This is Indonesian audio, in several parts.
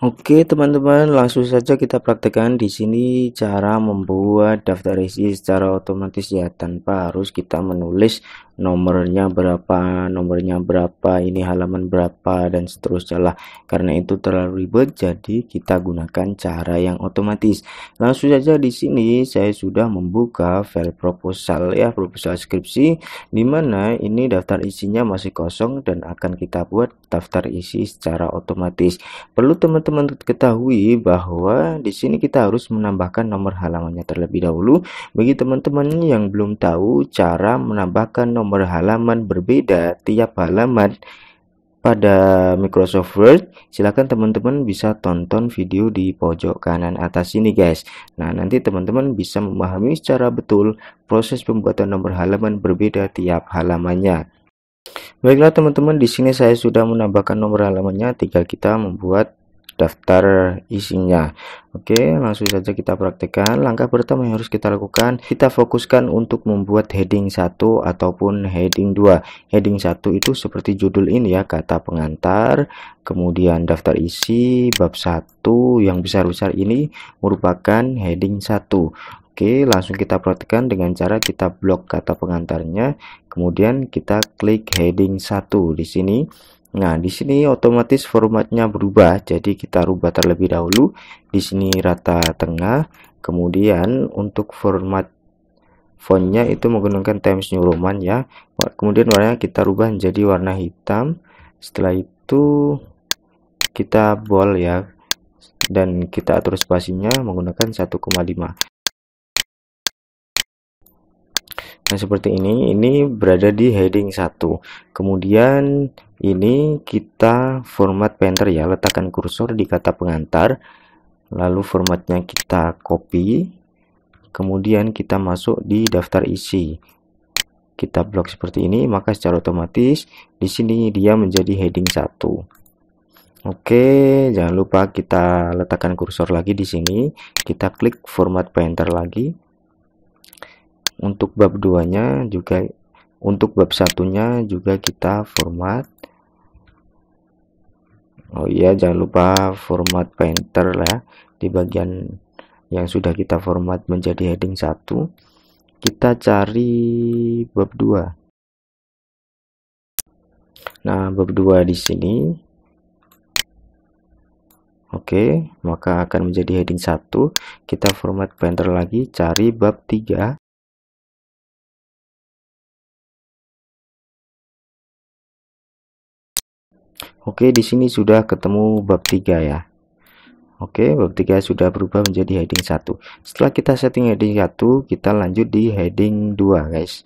Oke teman-teman langsung saja kita praktekkan di sini cara membuat daftar isi secara otomatis ya tanpa harus kita menulis nomornya berapa, nomornya berapa, ini halaman berapa dan seterusnya lah. Karena itu terlalu ribet jadi kita gunakan cara yang otomatis. Langsung saja di sini saya sudah membuka file proposal ya, proposal skripsi dimana ini daftar isinya masih kosong dan akan kita buat daftar isi secara otomatis. Perlu teman-teman ketahui bahwa di sini kita harus menambahkan nomor halamannya terlebih dahulu. Bagi teman-teman yang belum tahu cara menambahkan nomor nomor halaman berbeda tiap halaman pada Microsoft Word, silahkan teman-teman bisa tonton video di pojok kanan atas ini guys. Nah, nanti teman-teman bisa memahami secara betul proses pembuatan nomor halaman berbeda tiap halamannya. Baiklah teman-teman, di sini saya sudah menambahkan nomor halamannya tinggal kita membuat daftar isinya Oke langsung saja kita praktekkan langkah pertama yang harus kita lakukan kita fokuskan untuk membuat heading 1 ataupun heading 2 heading 1 itu seperti judul ini ya kata pengantar kemudian daftar isi bab 1 yang besar-besar ini merupakan heading 1 Oke, langsung kita praktekkan dengan cara kita blok kata pengantarnya, kemudian kita klik heading 1 di sini. Nah, di sini otomatis formatnya berubah. Jadi kita rubah terlebih dahulu. Di sini rata tengah. Kemudian untuk format fontnya itu menggunakan Times New Roman ya. Kemudian warnanya kita rubah menjadi warna hitam. Setelah itu kita bold ya dan kita atur spasinya menggunakan 1,5. Nah, seperti ini. Ini berada di heading 1. Kemudian ini kita format painter ya letakkan kursor di kata pengantar lalu formatnya kita copy kemudian kita masuk di daftar isi kita blok seperti ini maka secara otomatis di sini dia menjadi heading satu Oke jangan lupa kita letakkan kursor lagi di sini kita klik format painter lagi untuk bab 2 nya juga untuk bab satunya juga kita format Oh iya jangan lupa format painter lah ya. di bagian yang sudah kita format menjadi heading 1 kita cari bab 2 nah bab 2 di sini Oke, maka akan menjadi heading 1. Kita format painter lagi, cari bab 3. Oke, di sini sudah ketemu bab 3 ya. Oke, bab 3 sudah berubah menjadi heading 1. Setelah kita setting heading 1, kita lanjut di heading 2, guys.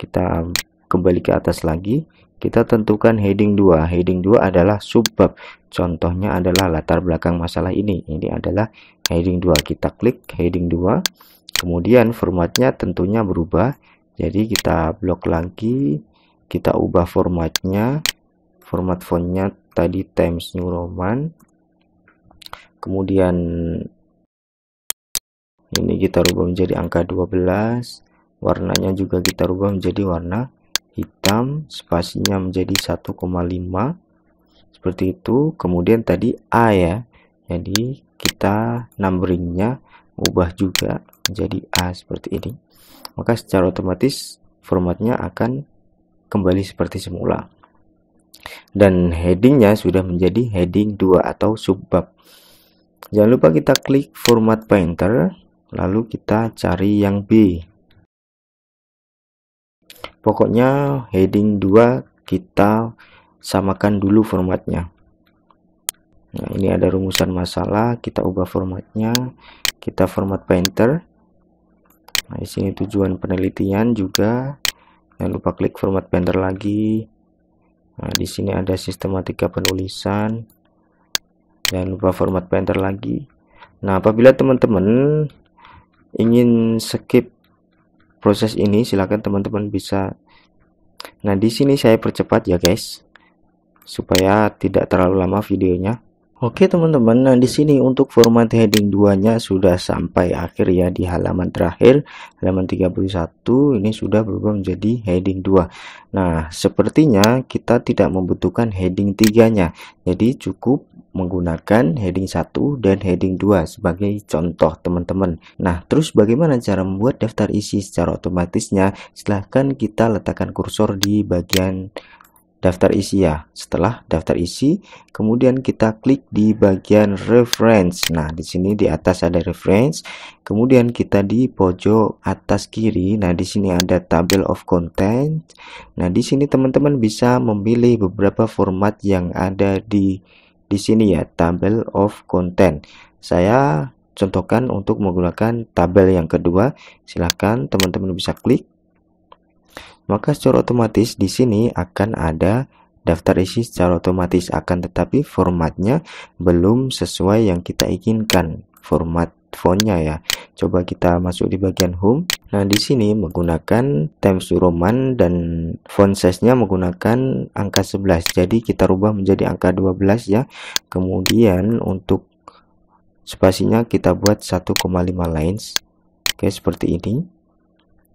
Kita kembali ke atas lagi. Kita tentukan heading 2. Heading 2 adalah subbab. Contohnya adalah latar belakang masalah ini. Ini adalah heading 2. Kita klik heading 2. Kemudian formatnya tentunya berubah. Jadi kita blok lagi, kita ubah formatnya format fontnya tadi Times New Roman kemudian ini kita rubah menjadi angka 12 warnanya juga kita rubah menjadi warna hitam spasinya menjadi 1,5 seperti itu kemudian tadi A ya jadi kita numberingnya ubah juga menjadi A seperti ini maka secara otomatis formatnya akan kembali seperti semula dan headingnya sudah menjadi heading 2 atau subbab jangan lupa kita klik format painter lalu kita cari yang B pokoknya heading 2 kita samakan dulu formatnya nah ini ada rumusan masalah kita ubah formatnya kita format painter nah di sini tujuan penelitian juga jangan lupa klik format painter lagi Nah, di sini ada sistematika penulisan. dan lupa format printer lagi. Nah, apabila teman-teman ingin skip proses ini, silakan teman-teman bisa. Nah, di sini saya percepat ya, guys. Supaya tidak terlalu lama videonya. Oke teman-teman, nah di sini untuk format heading 2-nya sudah sampai akhir ya di halaman terakhir, halaman 31 ini sudah berubah menjadi heading 2. Nah, sepertinya kita tidak membutuhkan heading 3-nya. Jadi cukup menggunakan heading 1 dan heading 2 sebagai contoh teman-teman. Nah, terus bagaimana cara membuat daftar isi secara otomatisnya? Silahkan kita letakkan kursor di bagian daftar isi ya. Setelah daftar isi, kemudian kita klik di bagian reference. Nah, di sini di atas ada reference. Kemudian kita di pojok atas kiri, nah di sini ada Table of content. Nah, di sini teman-teman bisa memilih beberapa format yang ada di di sini ya, tabel of content. Saya contohkan untuk menggunakan tabel yang kedua. Silahkan teman-teman bisa klik maka secara otomatis di sini akan ada daftar isi secara otomatis akan tetapi formatnya belum sesuai yang kita inginkan format fontnya ya coba kita masuk di bagian home nah di sini menggunakan Times Roman dan font size nya menggunakan angka 11 jadi kita rubah menjadi angka 12 ya kemudian untuk spasinya kita buat 1,5 lines oke seperti ini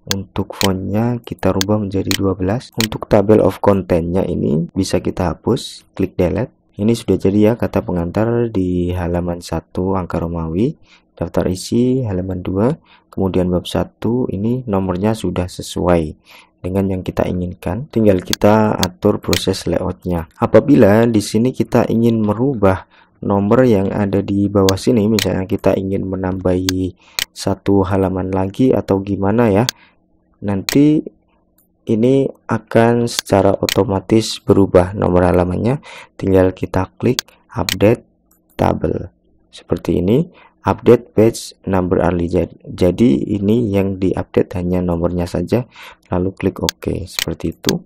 untuk fontnya kita rubah menjadi 12. Untuk tabel of contentnya ini bisa kita hapus, klik delete. Ini sudah jadi ya kata pengantar di halaman 1 angka Romawi, daftar isi halaman 2, kemudian bab 1 ini nomornya sudah sesuai dengan yang kita inginkan. Tinggal kita atur proses layoutnya. Apabila di sini kita ingin merubah nomor yang ada di bawah sini, misalnya kita ingin menambahi satu halaman lagi atau gimana ya, nanti ini akan secara otomatis berubah nomor halamannya tinggal kita klik update tabel seperti ini update page number early jadi ini yang diupdate hanya nomornya saja lalu klik OK seperti itu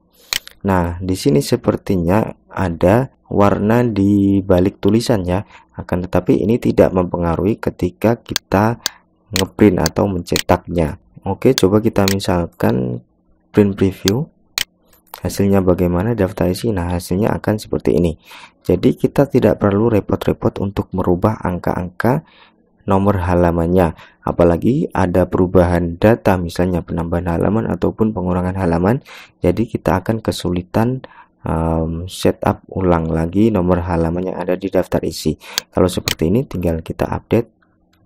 nah di sini sepertinya ada warna di balik tulisannya, akan tetapi ini tidak mempengaruhi ketika kita ngeprint atau mencetaknya Oke, coba kita misalkan print preview. Hasilnya bagaimana daftar isi? Nah, hasilnya akan seperti ini. Jadi, kita tidak perlu repot-repot untuk merubah angka-angka nomor halamannya. Apalagi ada perubahan data, misalnya penambahan halaman ataupun pengurangan halaman. Jadi, kita akan kesulitan um, setup ulang lagi nomor halaman yang ada di daftar isi. Kalau seperti ini, tinggal kita update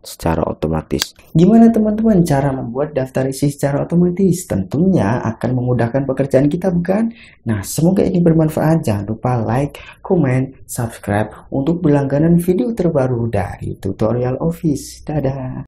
secara otomatis. Gimana teman-teman cara membuat daftar isi secara otomatis? Tentunya akan memudahkan pekerjaan kita bukan? Nah, semoga ini bermanfaat. Jangan lupa like, comment, subscribe untuk berlangganan video terbaru dari tutorial office. Dadah!